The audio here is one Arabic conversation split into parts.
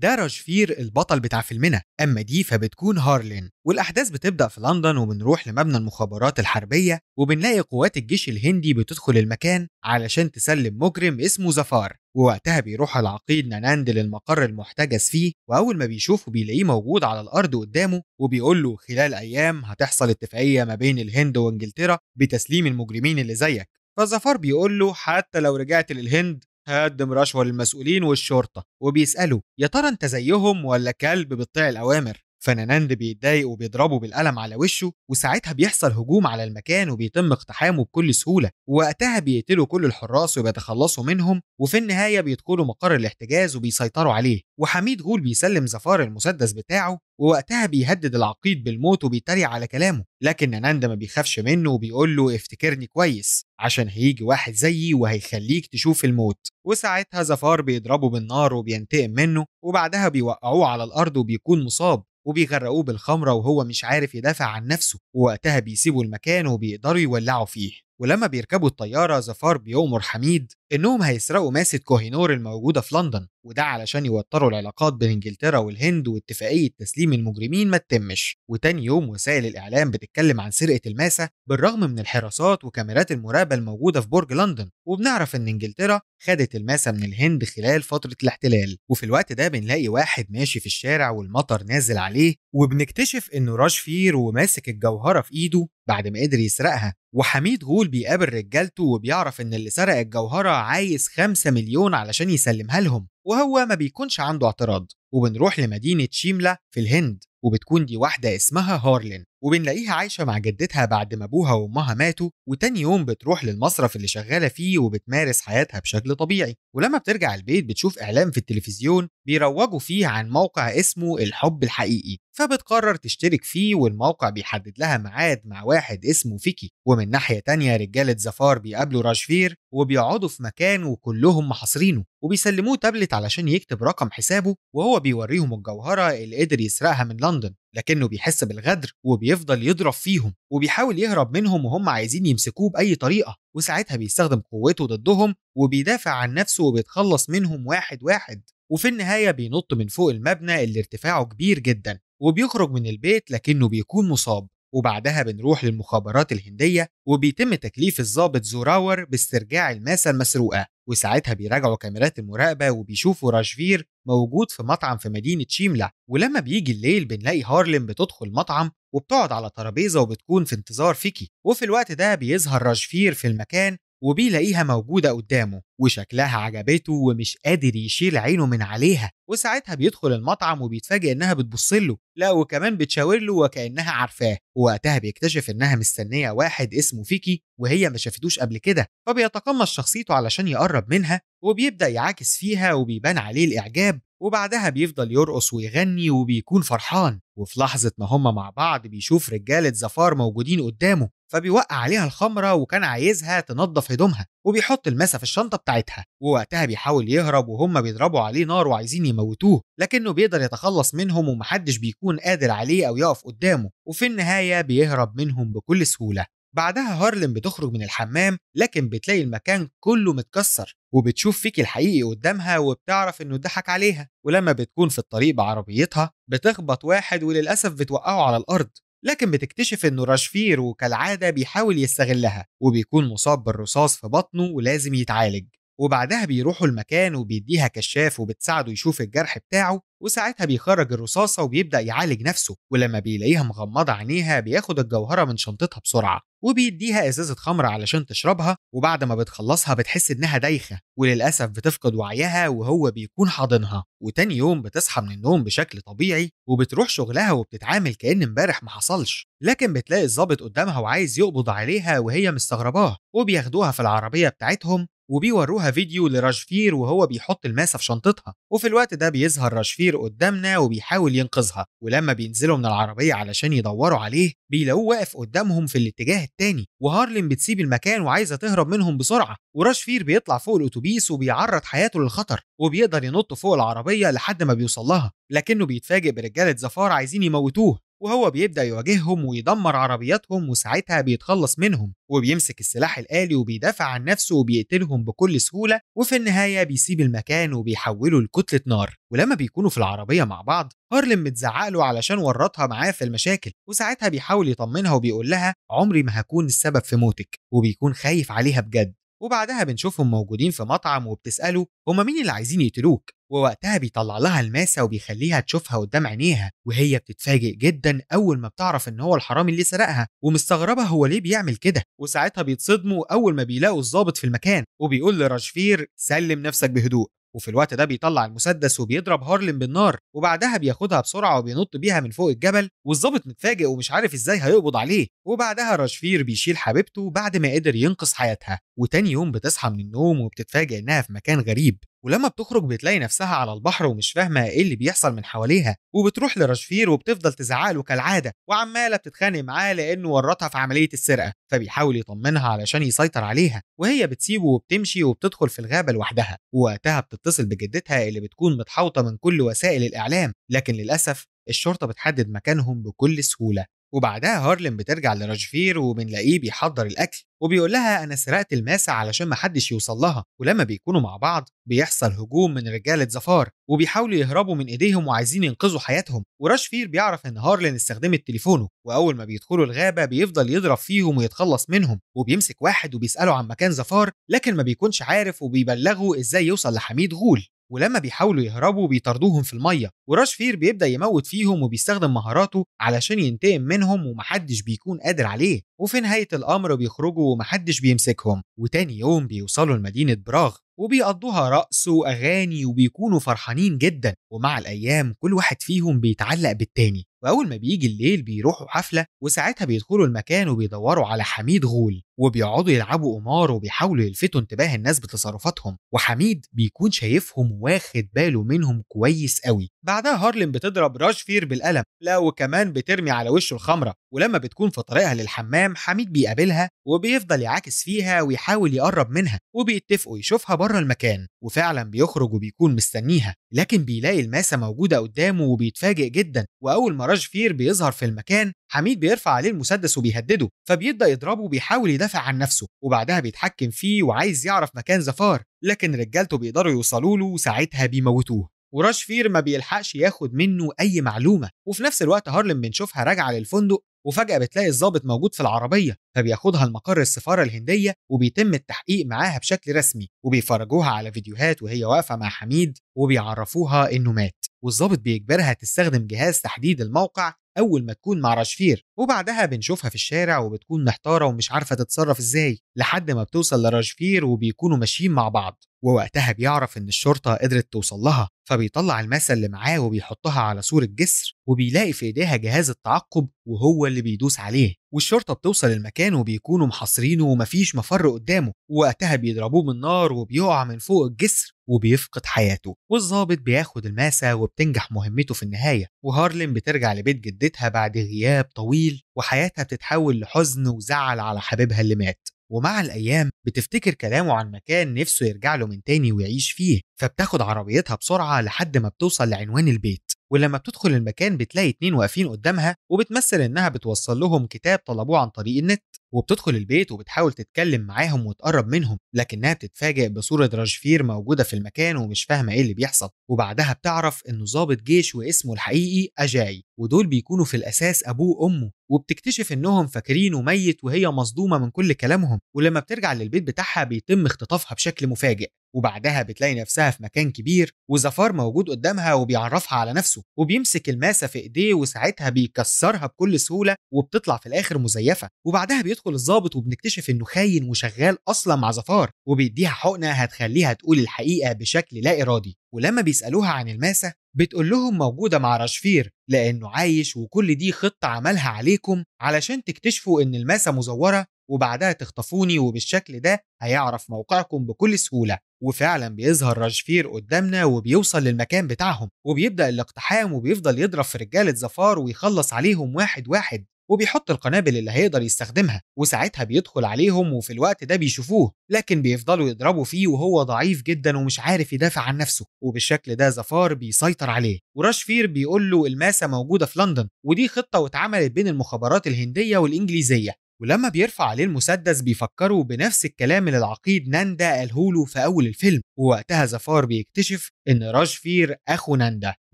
ده راشفير البطل بتاع فيلمنا اما دي فبتكون هارلين والاحداث بتبدا في لندن وبنروح لمبنى المخابرات الحربيه وبنلاقي قوات الجيش الهندي بتدخل المكان علشان تسلم مجرم اسمه زفار ووقتها بيروح العقيد ناناند للمقر المحتجز فيه واول ما بيشوفه بيلاقيه موجود على الارض قدامه وبيقول له خلال ايام هتحصل اتفاقيه ما بين الهند وانجلترا بتسليم المجرمين اللي زيك فزفار بيقول له حتى لو رجعت للهند هادم رشوة للمسؤولين والشرطة وبيسأله يا ترى أنت زيهم ولا كلب بتطيع الأوامر فناناند بيتضايق وبيضربه بالقلم على وشه وساعتها بيحصل هجوم على المكان وبيتم اقتحامه بكل سهولة ووقتها بيقتلوا كل الحراس وبيتخلصوا منهم وفي النهاية بيدخلوا مقر الاحتجاز وبيسيطروا عليه وحميد غول بيسلم زفار المسدس بتاعه ووقتها بيهدد العقيد بالموت وبيتريق على كلامه لكن ناناند ما بيخافش منه وبيقول له افتكرني كويس عشان هيجي واحد زيي وهيخليك تشوف الموت وساعتها زفار بيضربه بالنار وبينتقم منه وبعدها بيوقعوه على الارض وبيكون مصاب وبيغرقوه بالخمره وهو مش عارف يدافع عن نفسه ووقتها بيسيبوا المكان وبيقدروا يولعوا فيه ولما بيركبوا الطياره زفار بيؤمر حميد انهم هيسرقوا ماسة كوهينور الموجودة في لندن وده علشان يوتروا العلاقات بين انجلترا والهند واتفاقية تسليم المجرمين ما تتمش وتاني يوم وسائل الاعلام بتتكلم عن سرقة الماسة بالرغم من الحراسات وكاميرات المراقبة الموجودة في برج لندن وبنعرف ان انجلترا خدت الماسة من الهند خلال فترة الاحتلال وفي الوقت ده بنلاقي واحد ماشي في الشارع والمطر نازل عليه وبنكتشف انه راشفير وماسك الجوهرة في ايده بعد ما قدر يسرقها وحميد غول بيقابل رجالته وبيعرف ان اللي سرق الجوهرة عايز خمسة مليون علشان يسلمها لهم وهو ما بيكونش عنده اعتراض وبنروح لمدينة شيملا في الهند وبتكون دي واحدة اسمها هارلين وبنلاقيها عايشة مع جدتها بعد ما أبوها وأمها ماتوا وتاني يوم بتروح للمصرف اللي شغالة فيه وبتمارس حياتها بشكل طبيعي ولما بترجع البيت بتشوف إعلان في التلفزيون بيروجوا فيه عن موقع اسمه الحب الحقيقي فبتقرر تشترك فيه والموقع بيحدد لها ميعاد مع واحد اسمه فيكي ومن ناحية تانية رجالة زفار بيقابلوا راشفير وبيقعدوا في مكان وكلهم محاصرينه وبيسلموه تابلت علشان يكتب رقم حسابه وهو بيوريهم الجوهرة اللي قدر يسرقها من لندن لكنه بيحس بالغدر وبيفضل يضرب فيهم وبيحاول يهرب منهم وهم عايزين يمسكوه بأي طريقة وساعتها بيستخدم قوته ضدهم وبيدافع عن نفسه وبيتخلص منهم واحد واحد وفي النهاية بينط من فوق المبنى اللي ارتفاعه كبير جدا وبيخرج من البيت لكنه بيكون مصاب وبعدها بنروح للمخابرات الهندية وبيتم تكليف الضابط زوراور باسترجاع الماسة المسروقة وساعتها بيراجعوا كاميرات المراقبة وبيشوفوا راشفير موجود في مطعم في مدينة شيملا ولما بيجي الليل بنلاقي هارلم بتدخل مطعم وبتقعد على ترابيزة وبتكون في انتظار فيكي وفي الوقت ده بيظهر راشفير في المكان وبيلاقيها موجودة قدامه وشكلها عجبته ومش قادر يشيل عينه من عليها وساعتها بيدخل المطعم وبيتفاجئ انها بتبص له لا وكمان بتشاور له وكانها عارفاه ووقتها بيكتشف انها مستنيه واحد اسمه فيكي وهي ما شافتوش قبل كده فبيتقمص شخصيته علشان يقرب منها وبيبدا يعاكس فيها وبيبان عليه الاعجاب وبعدها بيفضل يرقص ويغني وبيكون فرحان وفي لحظة ما هما مع بعض بيشوف رجالة زفار موجودين قدامه فبيوقع عليها الخمرة وكان عايزها تنظف هدومها وبيحط المسا في الشنطة بتاعتها ووقتها بيحاول يهرب وهم بيضربوا عليه نار وعايزين يموتوه لكنه بيقدر يتخلص منهم ومحدش بيكون قادر عليه او يقف قدامه وفي النهايه بيهرب منهم بكل سهوله بعدها هارلم بتخرج من الحمام لكن بتلاقي المكان كله متكسر وبتشوف فيكي الحقيقي قدامها وبتعرف انه ضحك عليها ولما بتكون في الطريق بعربيتها بتخبط واحد وللاسف بتوقعه على الارض لكن بتكتشف انه راشفير وكالعاده بيحاول يستغلها وبيكون مصاب بالرصاص في بطنه ولازم يتعالج وبعدها بيروحوا المكان وبيديها كشاف وبتساعده يشوف الجرح بتاعه وساعتها بيخرج الرصاصة وبيبدأ يعالج نفسه ولما بيلاقيها مغمضة عينيها بياخد الجوهرة من شنطتها بسرعة وبيديها ازازة خمرة علشان تشربها وبعد ما بتخلصها بتحس انها دايخة وللأسف بتفقد وعيها وهو بيكون حاضنها وتاني يوم بتصحى من النوم بشكل طبيعي وبتروح شغلها وبتتعامل كأن امبارح ما حصلش لكن بتلاقي الظابط قدامها وعايز يقبض عليها وهي مستغرباه وبياخدوها في العربية بتاعتهم وبيوروها فيديو لراشفير وهو بيحط الماسه في شنطتها وفي الوقت ده بيظهر راشفير قدامنا وبيحاول ينقذها ولما بينزلوا من العربيه علشان يدوروا عليه بيلاقوه واقف قدامهم في الاتجاه التاني وهارلين بتسيب المكان وعايزه تهرب منهم بسرعه وراشفير بيطلع فوق الاتوبيس وبيعرض حياته للخطر وبيقدر ينط فوق العربيه لحد ما بيوصل لها لكنه بيتفاجئ برجاله زفار عايزين يموتوه وهو بيبدأ يواجههم ويدمر عربياتهم وساعتها بيتخلص منهم وبيمسك السلاح الآلي وبيدافع عن نفسه وبيقتلهم بكل سهولة وفي النهاية بيسيب المكان وبيحوله لكتلة نار ولما بيكونوا في العربية مع بعض هارلم متزعق له علشان ورطها معاه في المشاكل وساعتها بيحاول يطمنها وبيقول لها عمري ما هكون السبب في موتك وبيكون خايف عليها بجد وبعدها بنشوفهم موجودين في مطعم وبتسأله هما مين اللي عايزين يقتلوك ووقتها بيطلع لها الماسة وبيخليها تشوفها قدام عينيها وهي بتتفاجئ جدا أول ما بتعرف إن هو الحرامي اللي سرقها ومستغربة هو ليه بيعمل كده وساعتها بيتصدموا أول ما بيلاقوا الظابط في المكان وبيقول لراشفير سلم نفسك بهدوء وفي الوقت ده بيطلع المسدس وبيضرب هارلم بالنار وبعدها بياخدها بسرعه وبينط بيها من فوق الجبل والظابط متفاجئ ومش عارف ازاي هيقبض عليه وبعدها راشفير بيشيل حبيبته بعد ما قدر ينقذ حياتها وتاني يوم بتصحى من النوم وبتتفاجئ انها في مكان غريب ولما بتخرج بتلاقي نفسها على البحر ومش فاهمه ايه اللي بيحصل من حواليها وبتروح لرشفير وبتفضل تزعله كالعاده وعماله بتتخانق معاه لانه ورطها في عمليه السرقه فبيحاول يطمنها علشان يسيطر عليها وهي بتسيبه وبتمشي وبتدخل في الغابه لوحدها ووقتها بتتصل بجدتها اللي بتكون متحوطه من كل وسائل الاعلام لكن للاسف الشرطه بتحدد مكانهم بكل سهوله وبعدها هارلم بترجع لراجفير وبنلاقيه بيحضر الاكل وبيقول لها انا سرقت الماسه علشان محدش يوصل لها ولما بيكونوا مع بعض بيحصل هجوم من رجاله زفار وبيحاولوا يهربوا من ايديهم وعايزين ينقذوا حياتهم وراجفير بيعرف ان هارلين استخدمت تليفونه واول ما بيدخلوا الغابه بيفضل يضرب فيهم ويتخلص منهم وبيمسك واحد وبيساله عن مكان زفار لكن ما بيكونش عارف وبيبلغه ازاي يوصل لحميد غول ولما بيحاولوا يهربوا بيطاردوهم في الميه وراشفير بيبدا يموت فيهم وبيستخدم مهاراته علشان ينتقم منهم ومحدش بيكون قادر عليه وفي نهايه الامر بيخرجوا ومحدش بيمسكهم وتاني يوم بيوصلوا لمدينه براغ وبيقضوها رقص واغاني وبيكونوا فرحانين جدا ومع الايام كل واحد فيهم بيتعلق بالتاني وأول ما بيجي الليل بيروحوا حفلة وساعتها بيدخلوا المكان وبيدوروا على حميد غول وبيقعدوا يلعبوا قمار وبيحاولوا يلفتوا انتباه الناس بتصرفاتهم وحميد بيكون شايفهم واخد باله منهم كويس قوي بعدها هارلم بتضرب راشفير بالقلم لا وكمان بترمي على وشه الخمرة ولما بتكون في طريقها للحمام حميد بيقابلها وبيفضل يعاكس فيها ويحاول يقرب منها وبيتفقوا يشوفها بره المكان وفعلا بيخرج وبيكون مستنيها لكن بيلاقي الماسة موجودة قدامه وبيتفاجئ جدا وأول ما فراج فير بيظهر في المكان حميد بيرفع عليه المسدس وبيهدده فبيبدا يضربه وبيحاول يدافع عن نفسه وبعدها بيتحكم فيه وعايز يعرف مكان زفار لكن رجالته بيقدروا يوصلوا له وساعتها بيموتوه وراشفير ما بيلحقش ياخد منه اي معلومه وفي نفس الوقت هارلم بنشوفها راجعه للفندق وفجأة بتلاقي الظابط موجود في العربية فبياخدها لمقر السفارة الهندية وبيتم التحقيق معاها بشكل رسمي وبيفرجوها على فيديوهات وهي واقفة مع حميد وبيعرفوها إنه مات والظابط بيجبرها تستخدم جهاز تحديد الموقع أول ما تكون مع رشفير وبعدها بنشوفها في الشارع وبتكون محتارة ومش عارفة تتصرف إزاي لحد ما بتوصل لرشفير وبيكونوا ماشيين مع بعض ووقتها بيعرف إن الشرطة قدرت توصل لها فبيطلع الماسة اللي معاه وبيحطها على سور الجسر وبيلاقي في ايديها جهاز التعقب وهو اللي بيدوس عليه والشرطة بتوصل المكان وبيكونوا محاصرينه ومفيش مفر قدامه ووقتها بيضربوه بالنار وبيقع من فوق الجسر وبيفقد حياته والظابط بياخد الماسة وبتنجح مهمته في النهاية وهارلين بترجع لبيت جدتها بعد غياب طويل وحياتها بتتحول لحزن وزعل على حبيبها اللي مات ومع الأيام بتفتكر كلامه عن مكان نفسه يرجع له من تاني ويعيش فيه فبتاخد عربيتها بسرعة لحد ما بتوصل لعنوان البيت ولما بتدخل المكان بتلاقي اتنين واقفين قدامها وبتمثل انها بتوصل لهم كتاب طلبوه عن طريق النت وبتدخل البيت وبتحاول تتكلم معاهم وتقرب منهم لكنها بتتفاجئ بصورة راجفير موجودة في المكان ومش فاهمة ايه اللي بيحصل وبعدها بتعرف انه ظابط جيش واسمه الحقيقي أجاي ودول بيكونوا في الأساس أبوه وأمه وبتكتشف انهم فاكرينه ميت وهي مصدومة من كل كلامهم ولما بترجع للبيت بتاعها بيتم اختطافها بشكل مفاجئ وبعدها بتلاقي نفسها في مكان كبير وزفار موجود قدامها وبيعرفها على نفسه وبيمسك الماسه في ايديه وساعتها بيكسرها بكل سهوله وبتطلع في الاخر مزيفه وبعدها بيدخل الضابط وبنكتشف انه خاين وشغال اصلا مع زفار وبيديها حقنه هتخليها تقول الحقيقه بشكل لا ارادي ولما بيسالوها عن الماسه بتقول لهم موجوده مع رشفير لانه عايش وكل دي خطه عملها عليكم علشان تكتشفوا ان الماسه مزوره وبعدها تخطفوني وبالشكل ده هيعرف موقعكم بكل سهوله وفعلا بيظهر راجفير قدامنا وبيوصل للمكان بتاعهم وبيبدا الاقتحام وبيفضل يضرب في رجاله زفار ويخلص عليهم واحد واحد وبيحط القنابل اللي هيقدر يستخدمها وساعتها بيدخل عليهم وفي الوقت ده بيشوفوه لكن بيفضلوا يضربوا فيه وهو ضعيف جدا ومش عارف يدافع عن نفسه وبالشكل ده زفار بيسيطر عليه وراشفير بيقول له الماسه موجوده في لندن ودي خطه واتعملت بين المخابرات الهنديه والانجليزيه ولما بيرفع عليه المسدس بيفكروا بنفس الكلام اللي العقيد ناندا قالهوله في أول الفيلم ووقتها زفار بيكتشف إن راجفير أخو ناندا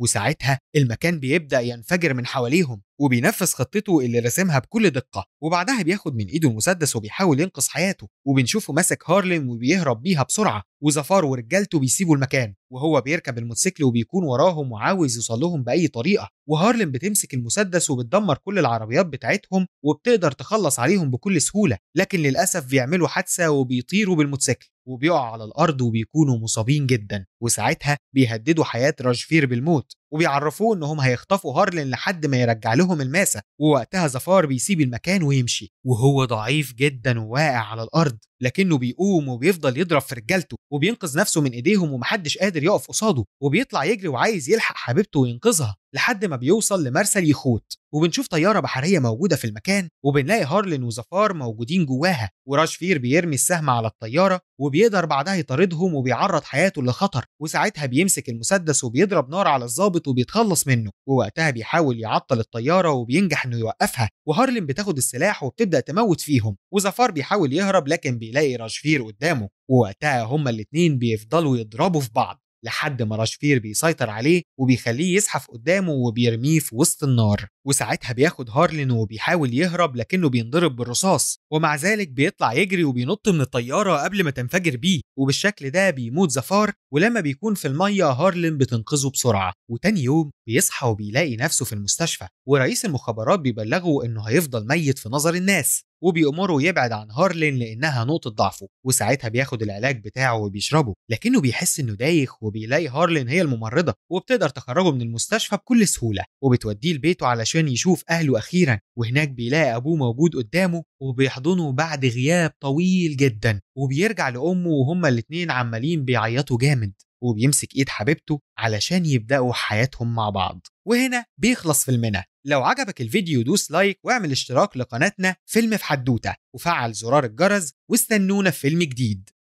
وساعتها المكان بيبدا ينفجر من حواليهم وبينفذ خطته اللي رسمها بكل دقه وبعدها بياخد من ايده المسدس وبيحاول ينقذ حياته وبنشوفه ماسك هارلين وبيهرب بيها بسرعه وزفار ورجالته بيسيبوا المكان وهو بيركب الموتوسيكل وبيكون وراهم وعاوز يوصل لهم باي طريقه وهارلين بتمسك المسدس وبتدمر كل العربيات بتاعتهم وبتقدر تخلص عليهم بكل سهوله لكن للاسف بيعملوا حادثه وبيطيروا بالموتوسيكل وبيقعوا على الارض وبيكونوا مصابين جدا وساعتها بيهددوا حياه راجفير بالموت وبيعرفوه انهم هيخطفوا هارلين لحد ما يرجع لهم الماسه ووقتها زفار بيسيب المكان ويمشي وهو ضعيف جدا وواقع على الارض لكنه بيقوم وبيفضل يضرب في رجالته وبينقذ نفسه من ايديهم ومحدش قادر يقف قصاده وبيطلع يجري وعايز يلحق حبيبته وينقذها لحد ما بيوصل لمرسى اليخوت وبنشوف طياره بحريه موجوده في المكان وبنلاقي هارلين وزفار موجودين جواها وراشفير بيرمي السهم على الطياره وبيقدر بعدها يطاردهم وبيعرض حياته لخطر وساعتها بيمسك المسدس وبيضرب نار على الظابط الضابط وبيتخلص منه ووقتها بيحاول يعطل الطياره وبينجح انه يوقفها وهارلم بتاخد السلاح وبتبدا تموت فيهم وزفار بيحاول يهرب لكن بيلاقي راشفير قدامه ووقتها هما الاتنين بيفضلوا يضربوا في بعض لحد ما راشفير بيسيطر عليه وبيخليه يزحف قدامه وبيرميه في وسط النار وساعتها بياخد هارلين وبيحاول يهرب لكنه بينضرب بالرصاص ومع ذلك بيطلع يجري وبينط من الطيارة قبل ما تنفجر بيه وبالشكل ده بيموت زفار ولما بيكون في المية هارلين بتنقذه بسرعة وتاني يوم بيصحى وبيلاقي نفسه في المستشفى ورئيس المخابرات بيبلغه انه هيفضل ميت في نظر الناس وبيأمره يبعد عن هارلين لأنها نقطة ضعفه وساعتها بياخد العلاج بتاعه وبيشربه لكنه بيحس إنه دايخ وبيلاقي هارلين هي الممرضة وبتقدر تخرجه من المستشفى بكل سهولة وبتوديه لبيته علشان يشوف أهله أخيرا وهناك بيلاقي أبوه موجود قدامه وبيحضنه بعد غياب طويل جدا وبيرجع لأمه وهما الاتنين عمالين بيعيطوا جامد وبيمسك ايد حبيبته علشان يبداوا حياتهم مع بعض وهنا بيخلص فيلمنا لو عجبك الفيديو دوس لايك واعمل اشتراك لقناتنا فيلم في حدوته وفعل زرار الجرس واستنونا في فيلم جديد